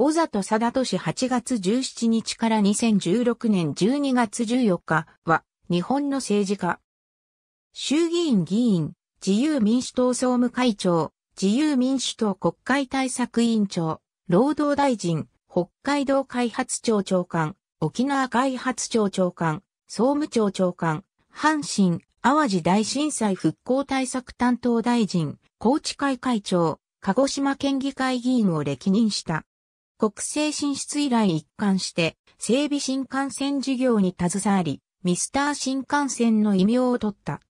小里貞俊8月17日から2016年12月14日は日本の政治家。衆議院議員、自由民主党総務会長、自由民主党国会対策委員長、労働大臣、北海道開発庁長官、沖縄開発庁長官、総務庁長官、阪神・淡路大震災復興対策担当大臣、高知会会長、鹿児島県議会議員を歴任した。国政進出以来一貫して、整備新幹線事業に携わり、ミスター新幹線の異名を取った。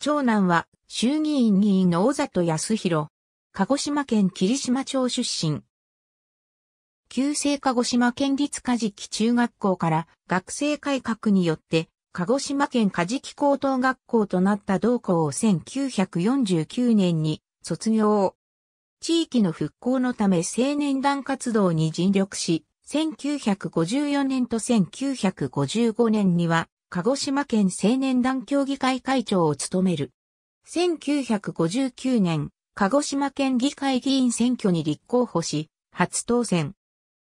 長男は、衆議院議員の尾里康弘。鹿児島県霧島町出身。旧制鹿児島県立カジキ中学校から学生改革によって、鹿児島県カジキ高等学校となった同校を1949年に卒業。地域の復興のため青年団活動に尽力し、1954年と1955年には、鹿児島県青年団協議会会長を務める。1959年、鹿児島県議会議員選挙に立候補し、初当選。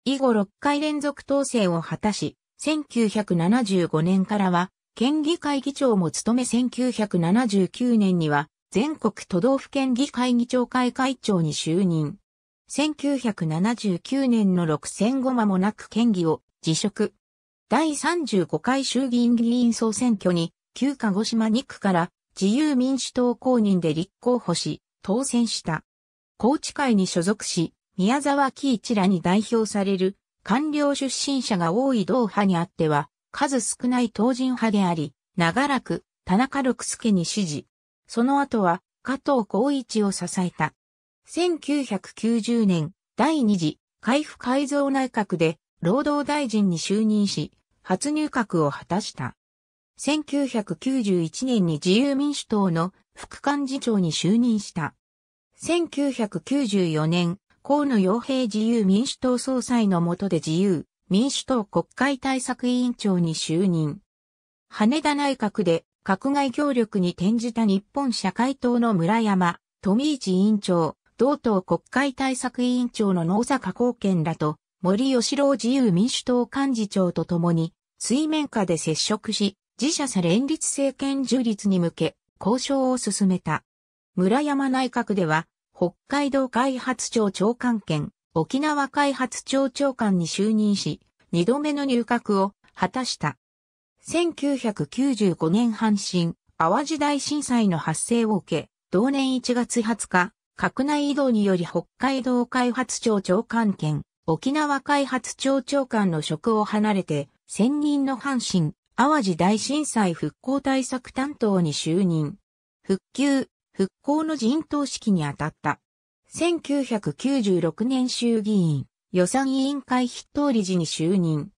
以後6回連続当選を果たし、1975年からは、県議会議長も務め1979年には、全国都道府県議会議長会会長に就任。1979年の6選後間もなく県議を辞職。第35回衆議院議員総選挙に、旧鹿児島2区から自由民主党公認で立候補し、当選した。高知会に所属し、宮沢喜一らに代表される、官僚出身者が多い同派にあっては、数少ない党人派であり、長らく田中六助に支持、その後は加藤孝一を支えた。1990年第2次海部改造内閣で労働大臣に就任し、初入閣を果たした。1991年に自由民主党の副幹事長に就任した。1994年、河野洋平自由民主党総裁の下で自由民主党国会対策委員長に就任。羽田内閣で閣外協力に転じた日本社会党の村山、富市委員長、同党国会対策委員長の野坂貢献らと、森吉郎自由民主党幹事長と共に、水面下で接触し、自社さ連立政権樹立に向け、交渉を進めた。村山内閣では、北海道開発庁長官兼、沖縄開発庁長官に就任し、二度目の入閣を果たした。1995年阪神、淡路大震災の発生を受け、同年1月20日、閣内移動により北海道開発庁長官兼、沖縄開発庁長官の職を離れて、専任の阪神、淡路大震災復興対策担当に就任。復旧、復興の陣頭指揮に当たった。1996年衆議院予算委員会筆頭理事に就任。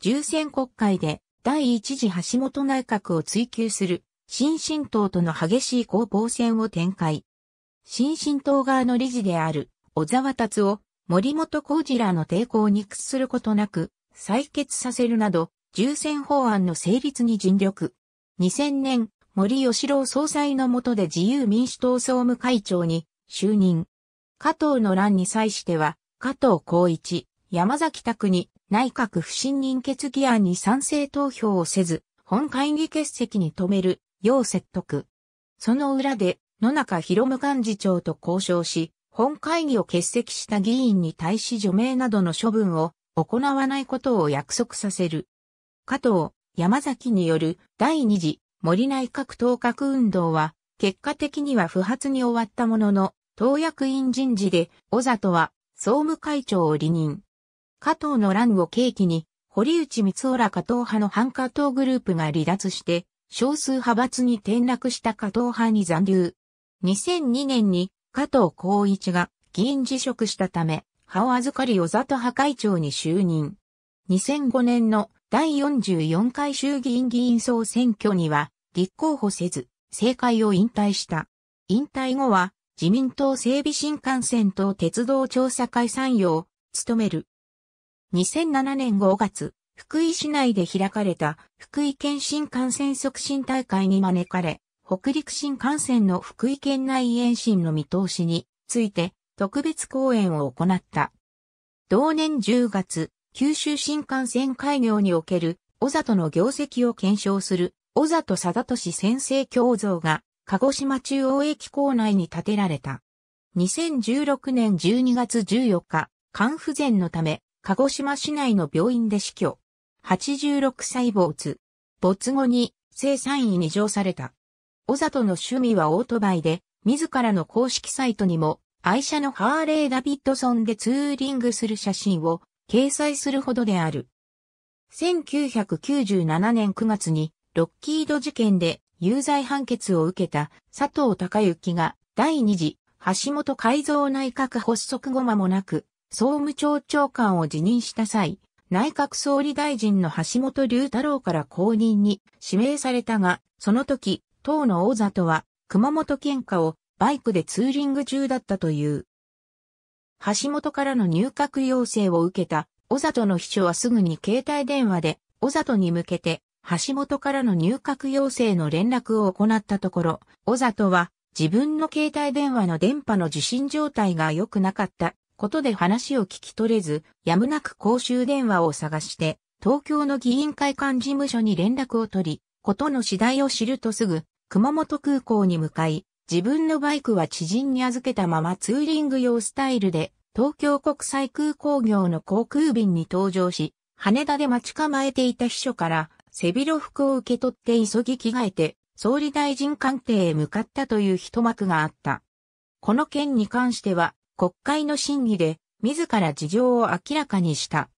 重選国会で第一次橋本内閣を追求する、新進党との激しい攻防戦を展開。新進党側の理事である、小沢達夫、森本浩二らの抵抗に屈することなく、採決させるなど、重戦法案の成立に尽力。2000年、森吉郎総裁の下で自由民主党総務会長に就任。加藤の乱に際しては、加藤光一、山崎拓に、内閣不信任決議案に賛成投票をせず、本会議欠席に止める、よう説得。その裏で、野中博務幹事長と交渉し、本会議を欠席した議員に対し除名などの処分を行わないことを約束させる。加藤、山崎による第二次森内閣当閣運動は、結果的には不発に終わったものの、党役員人事で、小里は総務会長を離任。加藤の乱を契機に、堀内光浦加藤派の反加藤グループが離脱して、少数派閥に転落した加藤派に残留。2002年に加藤光一が議員辞職したため、派を預かり小里派会長に就任。2005年の第44回衆議院議員総選挙には立候補せず、政界を引退した。引退後は自民党整備新幹線と鉄道調査会参与を務める。2007年5月、福井市内で開かれた福井県新幹線促進大会に招かれ、北陸新幹線の福井県内延伸の見通しについて特別講演を行った。同年10月、九州新幹線開業における小里の業績を検証する小里貞俊先生教像が鹿児島中央駅構内に建てられた。2016年12月14日、肝不全のため鹿児島市内の病院で死去。86歳没。没後に生産位に乗された。小里の趣味はオートバイで、自らの公式サイトにも、愛車のハーレー・ダビッドソンでツーリングする写真を掲載するほどである。1997年9月に、ロッキード事件で有罪判決を受けた佐藤隆之が第2次橋本改造内閣発足後間もなく総務庁長官を辞任した際、内閣総理大臣の橋本龍太郎から公認に指名されたが、その時、党の大里は熊本県下をバイクでツーリング中だったという。橋本からの入閣要請を受けた小里の秘書はすぐに携帯電話で小里に向けて橋本からの入閣要請の連絡を行ったところ、小里は自分の携帯電話の電波の受信状態が良くなかったことで話を聞き取れず、やむなく公衆電話を探して、東京の議員会館事務所に連絡を取り、ことの次第を知るとすぐ、熊本空港に向かい、自分のバイクは知人に預けたままツーリング用スタイルで、東京国際空港業の航空便に搭乗し、羽田で待ち構えていた秘書から、背広服を受け取って急ぎ着替えて、総理大臣官邸へ向かったという一幕があった。この件に関しては、国会の審議で自ら事情を明らかにした。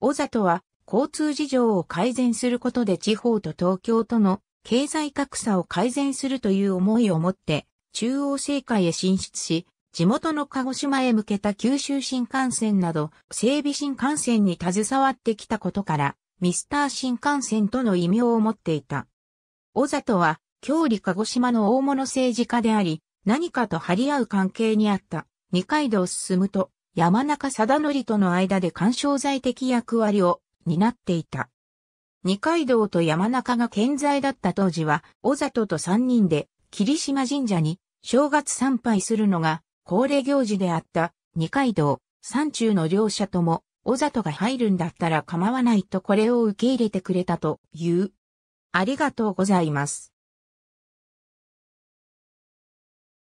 小里は交通事情を改善することで地方と東京との経済格差を改善するという思いを持って中央政界へ進出し、地元の鹿児島へ向けた九州新幹線など整備新幹線に携わってきたことからミスター新幹線との異名を持っていた。小里は郷里鹿児島の大物政治家であり、何かと張り合う関係にあった。二階堂進むと山中貞則との間で干渉剤的役割を担っていた。二階堂と山中が健在だった当時は、小里と三人で霧島神社に正月参拝するのが恒例行事であった二階堂、山中の両者とも、小里が入るんだったら構わないとこれを受け入れてくれたという。ありがとうございます。